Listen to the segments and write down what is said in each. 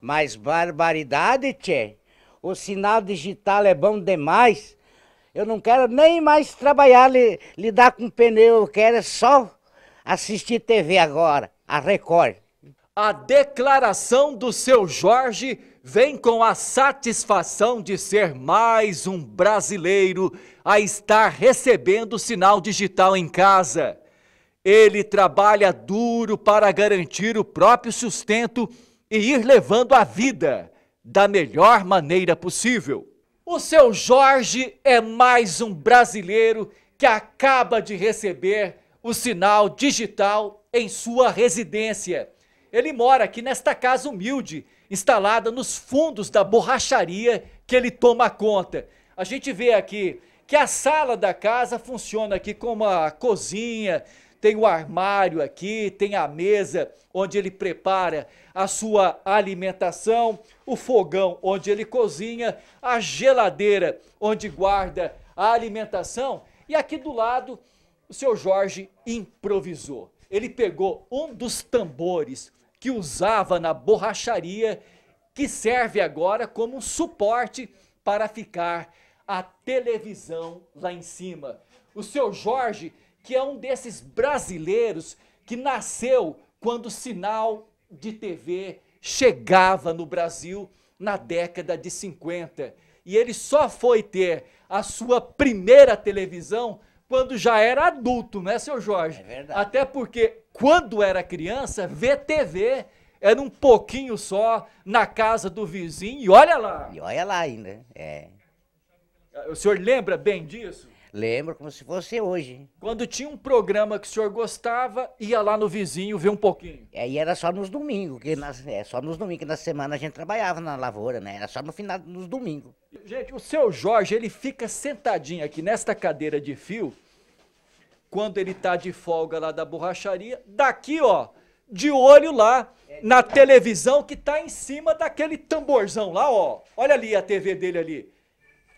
Mas barbaridade, tchê. O sinal digital é bom demais. Eu não quero nem mais trabalhar, li, lidar com pneu. Eu quero é só assistir TV agora, a Record. A declaração do seu Jorge vem com a satisfação de ser mais um brasileiro a estar recebendo sinal digital em casa. Ele trabalha duro para garantir o próprio sustento e ir levando a vida da melhor maneira possível. O seu Jorge é mais um brasileiro que acaba de receber o sinal digital em sua residência. Ele mora aqui nesta casa humilde, instalada nos fundos da borracharia que ele toma conta. A gente vê aqui que a sala da casa funciona aqui como a cozinha, tem o armário aqui, tem a mesa onde ele prepara a sua alimentação, o fogão onde ele cozinha, a geladeira onde guarda a alimentação. E aqui do lado, o seu Jorge improvisou. Ele pegou um dos tambores que usava na borracharia, que serve agora como um suporte para ficar a televisão lá em cima. O seu Jorge que é um desses brasileiros que nasceu quando o sinal de TV chegava no Brasil na década de 50. E ele só foi ter a sua primeira televisão quando já era adulto, né, seu Jorge? É verdade. Até porque quando era criança, ver TV era um pouquinho só na casa do vizinho e olha lá. E olha lá ainda, é. O senhor lembra bem disso? Lembro como se fosse hoje. Quando tinha um programa que o senhor gostava, ia lá no vizinho ver um pouquinho. Aí era só nos domingos, que nas, é só nos domingos, que na semana a gente trabalhava na lavoura, né? Era só no final, nos domingos. Gente, o seu Jorge, ele fica sentadinho aqui nesta cadeira de fio, quando ele tá de folga lá da borracharia, daqui, ó, de olho lá na televisão que tá em cima daquele tamborzão lá, ó. Olha ali a TV dele ali.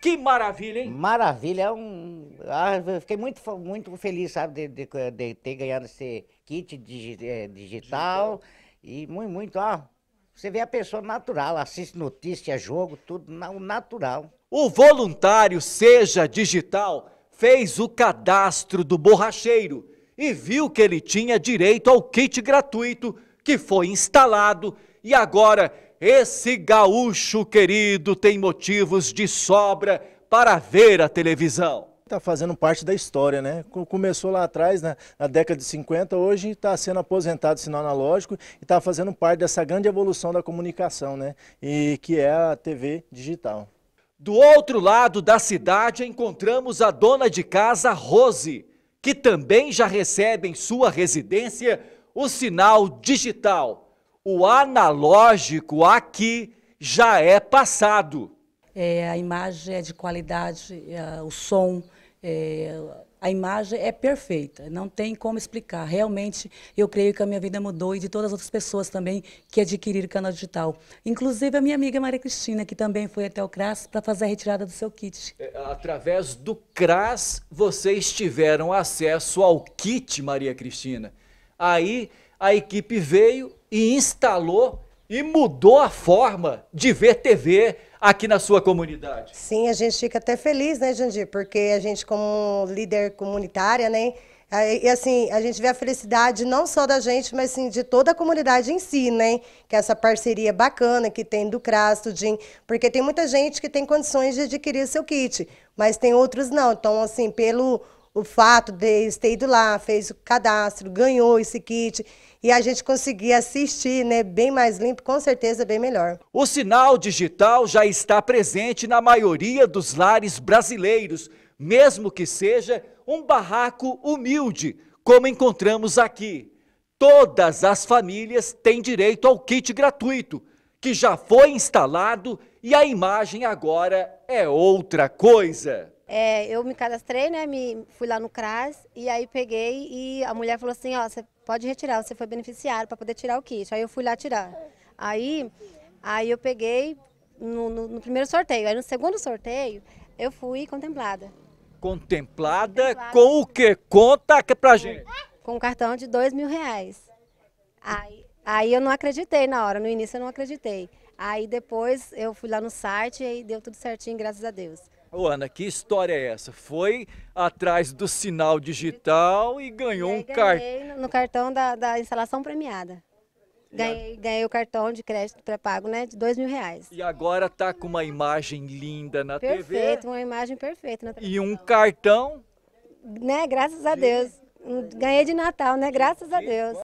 Que maravilha, hein? Maravilha, é um. Ah, eu fiquei muito, muito feliz, sabe, de, de, de ter ganhado esse kit digi, é, digital, digital. E muito, muito, Ah, Você vê a pessoa natural, assiste notícia, jogo, tudo natural. O voluntário, seja digital, fez o cadastro do borracheiro e viu que ele tinha direito ao kit gratuito que foi instalado e agora esse gaúcho querido tem motivos de sobra para ver a televisão. Está fazendo parte da história, né? Começou lá atrás, na, né? na década de 50, hoje está sendo aposentado sinal analógico e está fazendo parte dessa grande evolução da comunicação, né? E que é a TV digital. Do outro lado da cidade encontramos a dona de casa Rose, que também já recebe em sua residência o sinal digital o analógico aqui já é passado. É, a imagem é de qualidade, é, o som, é, a imagem é perfeita, não tem como explicar. Realmente, eu creio que a minha vida mudou e de todas as outras pessoas também que adquiriram o canal digital. Inclusive a minha amiga Maria Cristina, que também foi até o CRAS para fazer a retirada do seu kit. É, através do CRAS, vocês tiveram acesso ao kit, Maria Cristina. Aí a equipe veio e instalou e mudou a forma de ver TV aqui na sua comunidade. Sim, a gente fica até feliz, né, Jandir? Porque a gente, como líder comunitária, né? E assim, a gente vê a felicidade não só da gente, mas sim de toda a comunidade em si, né? Que é essa parceria bacana que tem do CRAS, do DIN, porque tem muita gente que tem condições de adquirir seu kit, mas tem outros não. Então, assim, pelo o fato deles ter ido lá, fez o cadastro, ganhou esse kit e a gente conseguir assistir, né, bem mais limpo, com certeza bem melhor. O sinal digital já está presente na maioria dos lares brasileiros, mesmo que seja um barraco humilde, como encontramos aqui. Todas as famílias têm direito ao kit gratuito, que já foi instalado e a imagem agora é outra coisa. É, eu me cadastrei, né? Me, fui lá no CRAS e aí peguei e a mulher falou assim, ó, você pode retirar, você foi beneficiário para poder tirar o kit. Aí eu fui lá tirar. Aí, aí eu peguei no, no, no primeiro sorteio. Aí no segundo sorteio eu fui contemplada. Contemplada, contemplada. com o quê? Conta que pra é. gente. Com um cartão de dois mil reais. Aí, aí eu não acreditei na hora, no início eu não acreditei. Aí depois eu fui lá no site e deu tudo certinho, graças a Deus. Ô Ana, que história é essa? Foi atrás do sinal digital e ganhou e um cartão. Ganhei no cartão da, da instalação premiada. Ganhei, ganhei, o cartão de crédito pré-pago, né? De dois mil reais. E agora tá com uma imagem linda na Perfeito, TV. Perfeito, uma imagem perfeita na TV. E um cartão? Né, graças a Deus. Ganhei de Natal, né? Graças a Deus.